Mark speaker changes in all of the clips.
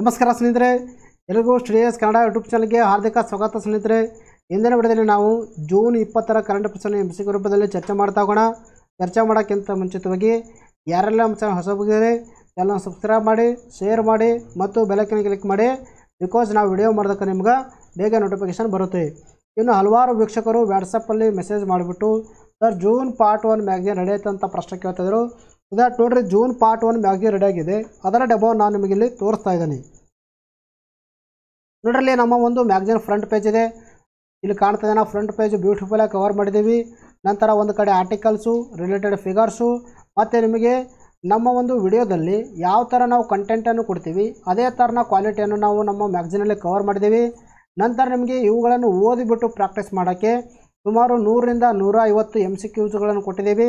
Speaker 1: ನಮಸ್ಕಾರ ಸ್ನೇಹಿತರೆ ಎಲ್ಲರಿಗೂ ಸ್ಟುಡಿಯೋಸ್ ಕನ್ನಡ ಯೂಟ್ಯೂಬ್ ಚಾನಲ್ಗೆ ಹಾರ್ದಿಕ ಸ್ವಾಗತ ಸ್ನೇಹಿತರೆ ಇಂದಿನ ವಿಡಿಯೋದಲ್ಲಿ ನಾವು ಜೂನ್ ಇಪ್ಪತ್ತರ ಕರೆಂಟ್ ಪ್ರಶ್ನೆ ಸಿ ರೂಪದಲ್ಲಿ ಚರ್ಚೆ ಮಾಡ್ತಾ ಹೋಗೋಣ ಚರ್ಚೆ ಮಾಡೋಕ್ಕಿಂತ ಮುಂಚಿತವಾಗಿ ಯಾರೆಲ್ಲ ನಮ್ಮ ಚಾನಲ್ ಹೊಸ ಬಗ್ಗೆ ಎಲ್ಲ ಸಬ್ಸ್ಕ್ರೈಬ್ ಮಾಡಿ ಶೇರ್ ಮಾಡಿ ಮತ್ತು ಬೆಲಕಿನ ಕ್ಲಿಕ್ ಮಾಡಿ ಬಿಕಾಸ್ ನಾವು ವಿಡಿಯೋ ಮಾಡೋದಕ್ಕೆ ನಿಮ್ಗೆ ಬೇಗ ನೋಟಿಫಿಕೇಶನ್ ಬರುತ್ತೆ ಇನ್ನು ಹಲವಾರು ವೀಕ್ಷಕರು ವ್ಯಾಟ್ಸಪ್ಪಲ್ಲಿ ಮೆಸೇಜ್ ಮಾಡಿಬಿಟ್ಟು sir June part one magazine ready ಅಂತ ಪ್ರಶ್ನೆ ಕೇಳ್ತಿದ್ರು ಇದಾಟ್ ನೋಡ್ರಿ ಜೂನ್ ಪಾರ್ಟ್ ಒನ್ ಮ್ಯಾಗಿ ರೆಡಿ ಆಗಿದೆ ಅದರ ಡಬ ನಾನು ನಿಮಗೆ ಇಲ್ಲಿ ತೋರಿಸ್ತಾ ಇದ್ದೀನಿ ನೋಡ್ರಲ್ಲಿ ನಮ್ಮ ಒಂದು ಮ್ಯಾಗ್ಝಿನ್ ಫ್ರಂಟ್ ಪೇಜ್ ಇದೆ ಇಲ್ಲಿ ಕಾಣ್ತಾ ಇದೆ ನಾವು ಫ್ರಂಟ್ ಪೇಜ್ ಬ್ಯೂಟಿಫುಲ್ಲಾಗಿ ಕವರ್ ಮಾಡಿದ್ದೀವಿ ನಂತರ ಒಂದು ಕಡೆ ಆರ್ಟಿಕಲ್ಸು ರಿಲೇಟೆಡ್ ಫಿಗರ್ಸು ಮತ್ತು ನಿಮಗೆ ನಮ್ಮ ಒಂದು ವಿಡಿಯೋದಲ್ಲಿ ಯಾವ ಥರ ನಾವು ಕಂಟೆಂಟನ್ನು ಕೊಡ್ತೀವಿ ಅದೇ ಥರನ ಕ್ವಾಲಿಟಿಯನ್ನು ನಾವು ನಮ್ಮ ಮ್ಯಾಗ್ಝಿನಲ್ಲಿ ಕವರ್ ಮಾಡಿದ್ದೀವಿ ನಂತರ ನಿಮಗೆ ಇವುಗಳನ್ನು ಓದಿಬಿಟ್ಟು ಪ್ರಾಕ್ಟೀಸ್ ಮಾಡೋಕ್ಕೆ ಸುಮಾರು ನೂರರಿಂದ ನೂರ ಐವತ್ತು ಎಮ್ ಸಿ ಕ್ಯೂಸ್ಗಳನ್ನು ಕೊಟ್ಟಿದ್ದೀವಿ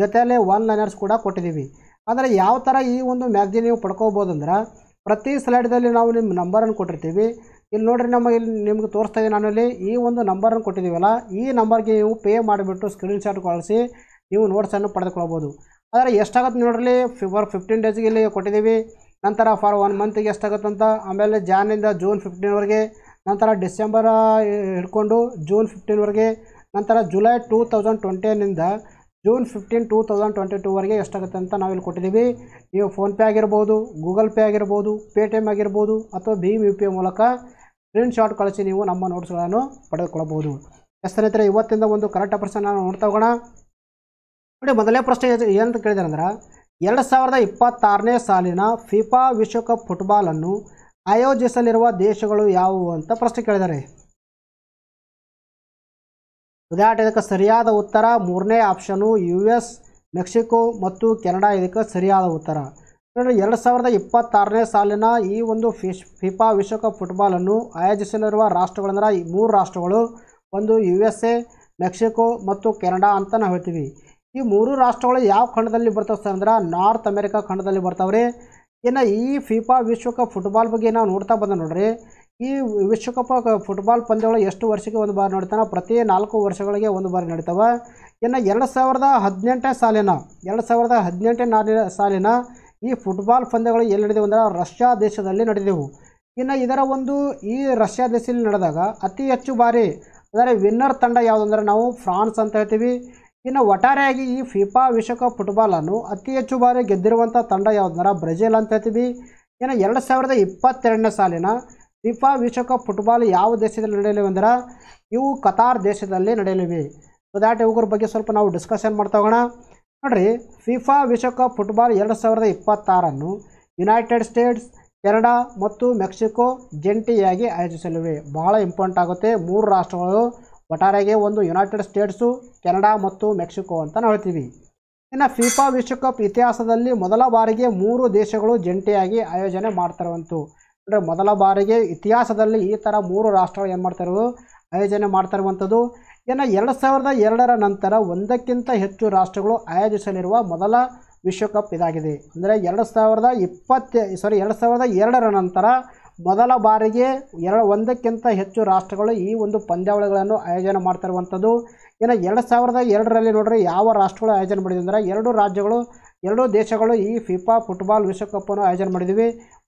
Speaker 1: ಜೊತೆಯಲ್ಲಿ ಒನ್ ಲೈನರ್ಸ್ ಕೂಡ ಕೊಟ್ಟಿದ್ದೀವಿ ಆದರೆ ಯಾವ ಥರ ಈ ಒಂದು ಮ್ಯಾಗ್ಝಿನ್ ನೀವು ಅಂದ್ರೆ ಪ್ರತಿ ಸ್ಲೈಡ್ದಲ್ಲಿ ನಾವು ನಿಮ್ಮ ನಂಬರನ್ನು ಕೊಟ್ಟಿರ್ತೀವಿ ಇಲ್ಲಿ ನೋಡಿರಿ ನಮಗೆ ಇಲ್ಲಿ ನಿಮ್ಗೆ ತೋರಿಸ್ತಾ ಇದ್ದೀನಿ ನಾನಲ್ಲಿ ಈ ಒಂದು ನಂಬರನ್ನು ಕೊಟ್ಟಿದ್ದೀವಲ್ಲ ಈ ನಂಬರ್ಗೆ ನೀವು ಪೇ ಮಾಡಿಬಿಟ್ಟು ಸ್ಕ್ರೀನ್ಶಾಟ್ ಕಳಿಸಿ ನೀವು ನೋಟ್ಸನ್ನು ಪಡೆದುಕೊಳ್ಬೋದು ಆದರೆ ಎಷ್ಟಾಗುತ್ತೆ ನೋಡ್ರಿ ಫಿವರ್ ಫಿಫ್ಟೀನ್ ಡೇಸ್ಗೆ ಇಲ್ಲಿ ಕೊಟ್ಟಿದ್ದೀವಿ ನಂತರ ಫಾರ್ ಒನ್ ಮಂತಿಗೆ ಅಂತ ಆಮೇಲೆ ಜಾನಿಂದ ಜೂನ್ ಫಿಫ್ಟೀನ್ವರೆಗೆ ನಂತರ ಡಿಸೆಂಬರ್ ಹಿಡ್ಕೊಂಡು ಜೂನ್ ಫಿಫ್ಟೀನ್ವರೆಗೆ ನಂತರ ಜುಲೈ ಟೂ ತೌಸಂಡ್ ಟ್ವೆಂಟಿಯಿಂದ June fifteen two thousand twenty ಟೂವರೆಗೆ ಎಷ್ಟಾಗುತ್ತೆ ಅಂತ ನಾವಿಲ್ಲಿ ಕೊಟ್ಟಿದ್ದೀವಿ ನೀವು ಫೋನ್ಪೇ ಆಗಿರ್ಬೋದು ಗೂಗಲ್ ಪೇ ಆಗಿರ್ಬೋದು ಪೇಟಿಎಮ್ ಆಗಿರ್ಬೋದು ಅಥವಾ ಭೀಮ್ ಯು ಪಿ ಐ ಮೂಲಕ ಸ್ಕ್ರೀನ್ಶಾಟ್ ಕಳಿಸಿ ನೀವು ನಮ್ಮ ನೋಟ್ಸ್ಗಳನ್ನು ಪಡೆದುಕೊಳ್ಳಬಹುದು ಎಸ್ ಸ್ನೇಹಿತರೆ ಇವತ್ತಿಂದ ಒಂದು ಕರೆಕ್ಟ್ ಪರ್ಸನ್ ನಾನು ನೋಡ್ತಾ ಹೋಗೋಣ ನೋಡಿ ಮೊದಲನೇ ಪ್ರಶ್ನೆ ಏನಂತ ಕೇಳಿದಾರೆ ಅಂದ್ರೆ ಎರಡು ಸಾವಿರದ ಇಪ್ಪತ್ತಾರನೇ ಸಾಲಿನ ಫಿಫಾ ವಿಶ್ವಕಪ್ ಫುಟ್ಬಾಲನ್ನು ಆಯೋಜಿಸಲಿರುವ ದೇಶಗಳು ಯಾವುವು ಅಂತ ಪ್ರಶ್ನೆ ಕೇಳಿದ್ದಾರೆ ಉದ್ಯಾಟ್ ಇದಕ್ಕೆ ಸರಿಯಾದ ಉತ್ತರ ಮೂರನೇ ಆಪ್ಷನು ಯು ಎಸ್ ಮೆಕ್ಸಿಕೋ ಮತ್ತು ಕೆನಡಾ ಇದಕ್ಕೆ ಸರಿಯಾದ ಉತ್ತರ ಎರಡು ಸಾವಿರದ ಇಪ್ಪತ್ತಾರನೇ ಸಾಲಿನ ಈ ಒಂದು ಫಿಶ್ ಫಿಫಾ ವಿಶ್ವಕಪ್ ಫುಟ್ಬಾಲನ್ನು ಆಯೋಜಿಸಲಿರುವ ರಾಷ್ಟ್ರಗಳಂದ್ರೆ ಈ ಮೂರು ರಾಷ್ಟ್ರಗಳು ಒಂದು ಯು ಎಸ್ ಎ ಮೆಕ್ಸಿಕೋ ಮತ್ತು ಕೆನಡಾ ಅಂತ ನಾವು ಹೇಳ್ತೀವಿ ಈ ಮೂರು ರಾಷ್ಟ್ರಗಳು ಯಾವ ಖಂಡದಲ್ಲಿ ಬರ್ತವೆ ಸರ್ ಅಂದ್ರೆ ನಾರ್ತ್ ಅಮೆರಿಕಾ ಖಂಡದಲ್ಲಿ ಬರ್ತಾವ್ರಿ ಇನ್ನು ಈ ಫಿಫಾ ವಿಶ್ವಕಪ್ ಫುಟ್ಬಾಲ್ ಬಗ್ಗೆ ನಾವು ನೋಡ್ತಾ ಬಂದ ನೋಡ್ರಿ ಈ ವಿಶ್ವಕಪ್ ಫುಟ್ಬಾಲ್ ಪಂದ್ಯಗಳು ಎಷ್ಟು ವರ್ಷಕ್ಕೆ ಒಂದು ಬಾರಿ ನಡೀತಾನೆ ಪ್ರತಿ ನಾಲ್ಕು ವರ್ಷಗಳಿಗೆ ಒಂದು ಬಾರಿ ನಡೀತಾವೆ ಇನ್ನು ಎರಡು ಸಾವಿರದ ಹದಿನೆಂಟನೇ ಸಾಲಿನ ಎರಡು ಸಾವಿರದ ಹದಿನೆಂಟನೇ ಸಾಲಿನ ಈ ಫುಟ್ಬಾಲ್ ಪಂದ್ಯಗಳು ಎಲ್ಲಿ ನಡೆದವು ಅಂದರೆ ರಷ್ಯಾ ದೇಶದಲ್ಲಿ ನಡೆದೆವು ಇನ್ನು ಇದರ ಒಂದು ಈ ರಷ್ಯಾ ದೇಶದಲ್ಲಿ ನಡೆದಾಗ ಅತಿ ಹೆಚ್ಚು ಬಾರಿ ಅಂದರೆ ವಿನ್ನರ್ ತಂಡ ಯಾವುದಂದ್ರೆ ನಾವು ಫ್ರಾನ್ಸ್ ಅಂತ ಹೇಳ್ತೀವಿ ಇನ್ನು ಒಟ್ಟಾರೆಯಾಗಿ ಈ ಫಿಫಾ ವಿಶ್ವಕಪ್ ಫುಟ್ಬಾಲನ್ನು ಅತಿ ಹೆಚ್ಚು ಬಾರಿ ಗೆದ್ದಿರುವಂಥ ತಂಡ ಯಾವುದಂದ್ರೆ ಬ್ರೆಜಿಲ್ ಅಂತ ಹೇಳ್ತೀವಿ ಇನ್ನು ಎರಡು ಸಾವಿರದ ಇಪ್ಪತ್ತೆರಡನೇ ಸಾಲಿನ ಫಿಫಾ ವಿಶ್ವಕಪ್ ಫುಟ್ಬಾಲ್ ಯಾವ ದೇಶದಲ್ಲಿ ನಡೆಯಲಿವೆ ಅಂದ್ರೆ ಇವು ಕತಾರ್ ದೇಶದಲ್ಲಿ ನಡೆಯಲಿವೆ ಸೊ ದ್ಯಾಟ್ ಇವುಗಳ ಬಗ್ಗೆ ಸ್ವಲ್ಪ ನಾವು ಡಿಸ್ಕಷನ್ ಮಾಡ್ತಾ ಹೋಗೋಣ ನೋಡಿರಿ ಫಿಫಾ ವಿಶ್ವಕಪ್ ಫುಟ್ಬಾಲ್ ಎರಡು ಸಾವಿರದ ಇಪ್ಪತ್ತಾರನ್ನು ಯುನೈಟೆಡ್ ಸ್ಟೇಟ್ಸ್ ಕೆನಡಾ ಮತ್ತು ಮೆಕ್ಸಿಕೋ ಜಂಟಿಯಾಗಿ ಆಯೋಜಿಸಲಿವೆ ಬಹಳ ಇಂಪಾರ್ಟೆಂಟ್ ಆಗುತ್ತೆ ಮೂರು ರಾಷ್ಟ್ರಗಳು ಒಟ್ಟಾರೆಗೆ ಒಂದು ಯುನೈಟೆಡ್ ಸ್ಟೇಟ್ಸು ಕೆನಡಾ ಮತ್ತು ಮೆಕ್ಸಿಕೋ ಅಂತ ನಾವು ಹೇಳ್ತೀವಿ ಇನ್ನು ಫಿಫಾ ವಿಶ್ವಕಪ್ ಇತಿಹಾಸದಲ್ಲಿ ಮೊದಲ ಬಾರಿಗೆ ಮೂರು ದೇಶಗಳು ಜಂಟಿಯಾಗಿ ಆಯೋಜನೆ ಮಾಡ್ತಿರುವಂತು ಅಂದರೆ ಮೊದಲ ಬಾರಿಗೆ ಇತಿಹಾಸದಲ್ಲಿ ಈ ಥರ ಮೂರು ರಾಷ್ಟ್ರಗಳು ಏನು ಮಾಡ್ತಾರೋ ಆಯೋಜನೆ ಮಾಡ್ತಾರುವಂಥದ್ದು ಇನ್ನು ಎರಡು ಸಾವಿರದ ಎರಡರ ನಂತರ ಒಂದಕ್ಕಿಂತ ಹೆಚ್ಚು ರಾಷ್ಟ್ರಗಳು ಆಯೋಜಿಸಲಿರುವ ಮೊದಲ ವಿಶ್ವಕಪ್ ಇದಾಗಿದೆ ಅಂದರೆ ಎರಡು ಸಾವಿರದ ಇಪ್ಪತ್ತೇ ಸಾರಿ ಎರಡು ಸಾವಿರದ ಎರಡರ ನಂತರ ಮೊದಲ ಬಾರಿಗೆ ಎರಡು ಒಂದಕ್ಕಿಂತ ಹೆಚ್ಚು ರಾಷ್ಟ್ರಗಳು ಈ ಒಂದು ಪಂದ್ಯಾವಳಿಗಳನ್ನು ಆಯೋಜನೆ ಇರುವಂಥದ್ದು ಇನ್ನು ಎರಡು ಸಾವಿರದ ಎರಡರಲ್ಲಿ ನೋಡ್ರಿ ಯಾವ ರಾಷ್ಟ್ರಗಳು ಆಯೋಜನೆ ಮಾಡಿದ್ವಿ ಅಂದರೆ ಎರಡು ರಾಜ್ಯಗಳು ಎರಡೂ ದೇಶಗಳು ಈ ಫಿಫಾ ಫುಟ್ಬಾಲ್ ವಿಶ್ವಕಪ್ಪನ್ನು ಆಯೋಜನೆ ಮಾಡಿದ್ವಿ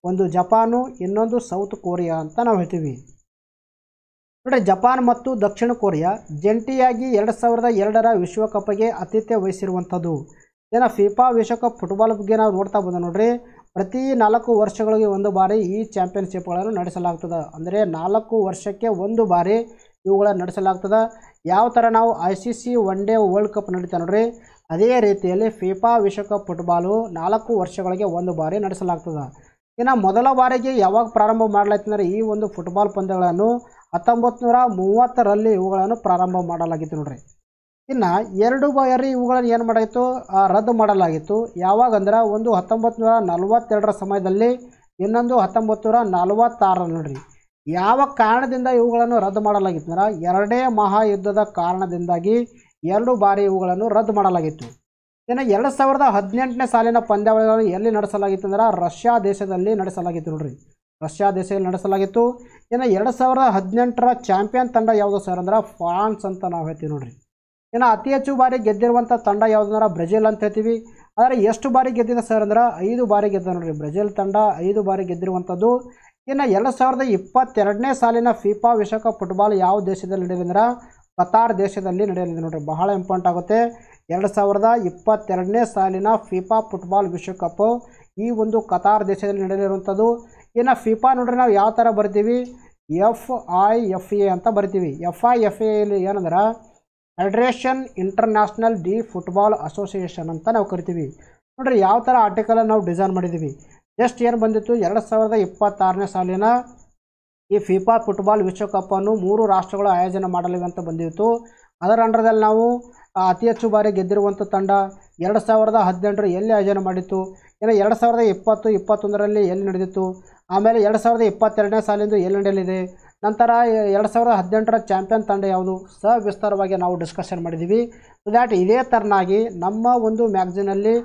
Speaker 1: ಒಂದು ಜಪಾನು ಇನ್ನೊಂದು ಸೌತ್ ಕೊರಿಯಾ ಅಂತ ನಾವು ಹೇಳ್ತೀವಿ ನೋಡಿ ಜಪಾನ್ ಮತ್ತು ದಕ್ಷಿಣ ಕೊರಿಯಾ ಜಂಟಿಯಾಗಿ ಎರಡು ಸಾವಿರದ ಎರಡರ ವಿಶ್ವಕಪ್ಗೆ ಆತಿಥ್ಯ ವಹಿಸಿರುವಂಥದ್ದು ಏನ ಫಿಫಾ ವಿಶ್ವಕಪ್ ಫುಟ್ಬಾಲ್ ಬಗ್ಗೆ ನಾವು ನೋಡ್ತಾ ಬಂದ ನೋಡ್ರಿ ಪ್ರತಿ ನಾಲ್ಕು ವರ್ಷಗಳಿಗೆ ಒಂದು ಬಾರಿ ಈ ಚಾಂಪಿಯನ್ಶಿಪ್ಗಳನ್ನು ನಡೆಸಲಾಗ್ತದೆ ಅಂದರೆ ನಾಲ್ಕು ವರ್ಷಕ್ಕೆ ಒಂದು ಬಾರಿ ಇವುಗಳನ್ನು ನಡೆಸಲಾಗ್ತದೆ ಯಾವ ಥರ ನಾವು I C C one day world cup ನಡೀತಾ ನೋಡ್ರಿ ಅದೇ ರೀತಿಯಲ್ಲಿ ಫಿಫಾ ವಿಶ್ವಕಪ್ ಫುಟ್ಬಾಲು ನಾಲ್ಕು ವರ್ಷಗಳಿಗೆ ಒಂದು ಬಾರಿ ನಡೆಸಲಾಗ್ತದೆ ಇನ್ನು ಮೊದಲ ಬಾರಿಗೆ ಯಾವಾಗ ಪ್ರಾರಂಭ ಮಾಡಲಾಯ್ತಂದ್ರೆ ಈ ಒಂದು ಫುಟ್ಬಾಲ್ ಪಂದ್ಯಗಳನ್ನು ಹತ್ತೊಂಬತ್ತು ನೂರ ಮೂವತ್ತರಲ್ಲಿ ಇವುಗಳನ್ನು ಪ್ರಾರಂಭ ಮಾಡಲಾಗಿತ್ತು ನೋಡ್ರಿ ಇನ್ನು ಎರಡು ಬಾರಿ ಇವುಗಳನ್ನು ಏನು ಮಾಡಾಯಿತು ರದ್ದು ಮಾಡಲಾಗಿತ್ತು ಯಾವಾಗಂದ್ರೆ ಒಂದು ಹತ್ತೊಂಬತ್ತು ನೂರ ನಲವತ್ತೆರಡರ ಸಮಯದಲ್ಲಿ ಇನ್ನೊಂದು ಹತ್ತೊಂಬತ್ತು ನೂರ ನಲವತ್ತಾರರಲ್ಲಿ ನೋಡ್ರಿ ಯಾವ ಕಾರಣದಿಂದ ಇವುಗಳನ್ನು ರದ್ದು ಮಾಡಲಾಗಿತ್ತು ಅಂದ್ರೆ ಎರಡನೇ ಮಹಾಯುದ್ಧದ ಕಾರಣದಿಂದಾಗಿ ಎರಡು ಬಾರಿ ಇವುಗಳನ್ನು ರದ್ದು ಮಾಡಲಾಗಿತ್ತು ಇನ್ನು ಎರಡು ಸಾವಿರದ ಹದಿನೆಂಟನೇ ಸಾಲಿನ ಪಂದ್ಯಾವಳಿಗಳನ್ನು ಎಲ್ಲಿ ನಡೆಸಲಾಗಿತ್ತು ಅಂದ್ರೆ ರಷ್ಯಾ ದೇಶದಲ್ಲಿ ನಡೆಸಲಾಗಿತ್ತು ನೋಡ್ರಿ ರಷ್ಯಾ ದೇಶದಲ್ಲಿ ನಡೆಸಲಾಗಿತ್ತು ಇನ್ನು ಎರಡು ಸಾವಿರದ ಹದಿನೆಂಟರ ಚಾಂಪಿಯನ್ ತಂಡ ಯಾವುದು ಸರ್ ಅಂದ್ರೆ ಫ್ರಾನ್ಸ್ ಅಂತ ನಾವು ಹೇಳ್ತೀವಿ ನೋಡ್ರಿ ಇನ್ನು ಅತಿ ಹೆಚ್ಚು ಬಾರಿ ಗೆದ್ದಿರುವಂಥ ತಂಡ ಯಾವುದು ಅಂದ್ರೆ ಬ್ರೆಜಿಲ್ ಅಂತ ಹೇಳ್ತೀವಿ ಆದರೆ ಎಷ್ಟು ಬಾರಿ ಗೆದ್ದಿದೆ ಸರ್ ಅಂದ್ರೆ ಐದು ಬಾರಿ ಗೆದ್ದ ನೋಡ್ರಿ ಬ್ರೆಜಿಲ್ ತಂಡ ಐದು ಬಾರಿ ಗೆದ್ದಿರುವಂಥದ್ದು ಇನ್ನು ಎರಡು ಸಾವಿರದ ಇಪ್ಪತ್ತೆರಡನೇ ಸಾಲಿನ ಫಿಫಾ ವಿಶ್ವಕಪ್ ಫುಟ್ಬಾಲ್ ಯಾವ ದೇಶದಲ್ಲಿ ನಡೆಯಲಿದೆ ಅಂದ್ರೆ ಕತಾರ್ ದೇಶದಲ್ಲಿ ನಡೆಯಲಿದೆ ನೋಡ್ರಿ ಬಹಳ ಇಂಪಾರ್ಟೆಂಟ್ ಆಗುತ್ತೆ ಎರಡು ಸಾವಿರದ ಇಪ್ಪತ್ತೆರಡನೇ ಸಾಲಿನ ಫಿಫಾ ಫುಟ್ಬಾಲ್ ವಿಶ್ವಕಪ್ ಈ ಒಂದು ಕತಾರ್ ದೇಶದಲ್ಲಿ ನಡೆಯಲಿರುವಂಥದ್ದು ಇನ್ನು ಫಿಫಾ ನೋಡ್ರಿ ನಾವು ಯಾವ ಥರ ಬರ್ತೀವಿ ಎಫ್ ಐ ಎಫ್ ಎ ಅಂತ ಬರ್ತೀವಿ ಎಫ್ ಐ ಎಫ್ ಎಲ್ಲಿ ಏನಂದ್ರೆ Federation International de Football Association ಅಂತ ನಾವು ಕರಿತೀವಿ ನೋಡ್ರಿ ಯಾವ ಥರ ಆರ್ಟಿಕಲನ್ನು ನಾವು ಡಿಸೈನ್ ಮಾಡಿದ್ದೀವಿ ಜಸ್ಟ್ ಏನು ಬಂದಿತ್ತು ಎರಡು ಸಾವಿರದ ಇಪ್ಪತ್ತಾರನೇ ಸಾಲಿನ ಈ ಫಿಫಾ ಫುಟ್ಬಾಲ್ ವಿಶ್ವಕಪ್ಪನ್ನು ಮೂರು ರಾಷ್ಟ್ರಗಳು ಆಯೋಜನೆ ಮಾಡಲಿವೆ ಅಂತ ಬಂದಿತ್ತು ಅದರ ಅಂಡರ್ದಲ್ಲಿ ನಾವು ಅತಿ ಹೆಚ್ಚು ಬಾರಿ ಗೆದ್ದಿರುವಂಥ ತಂಡ ಎರಡು ಸಾವಿರದ ಹದಿನೆಂಟರ ಎಲ್ಲಿ ಆಯೋಜನೆ ಮಾಡಿತ್ತು ಇನ್ನು ಎರಡು ಸಾವಿರದ ಇಪ್ಪತ್ತು ಇಪ್ಪತ್ತೊಂದರಲ್ಲಿ ಎಲ್ಲಿ ನಡೆದಿತ್ತು ಆಮೇಲೆ ಎರಡು ಸಾವಿರದ ಇಪ್ಪತ್ತೆರಡನೇ ಸಾಲಿಂದು ಎಲ್ಲಿ ನಡೆಯಲಿದೆ ನಂತರ ಎರಡು ಸಾವಿರದ ಹದಿನೆಂಟರ ಚಾಂಪಿಯನ್ ತಂಡ ಯಾವುದು ಸಹ ವಿಸ್ತಾರವಾಗಿ ನಾವು ಡಿಸ್ಕಷನ್ ಮಾಡಿದ್ದೀವಿ ಸೊ ದ್ಯಾಟ್ ಇದೇ ಥರನಾಗಿ ನಮ್ಮ ಒಂದು ಮ್ಯಾಗ್ಝಿನಲ್ಲಿ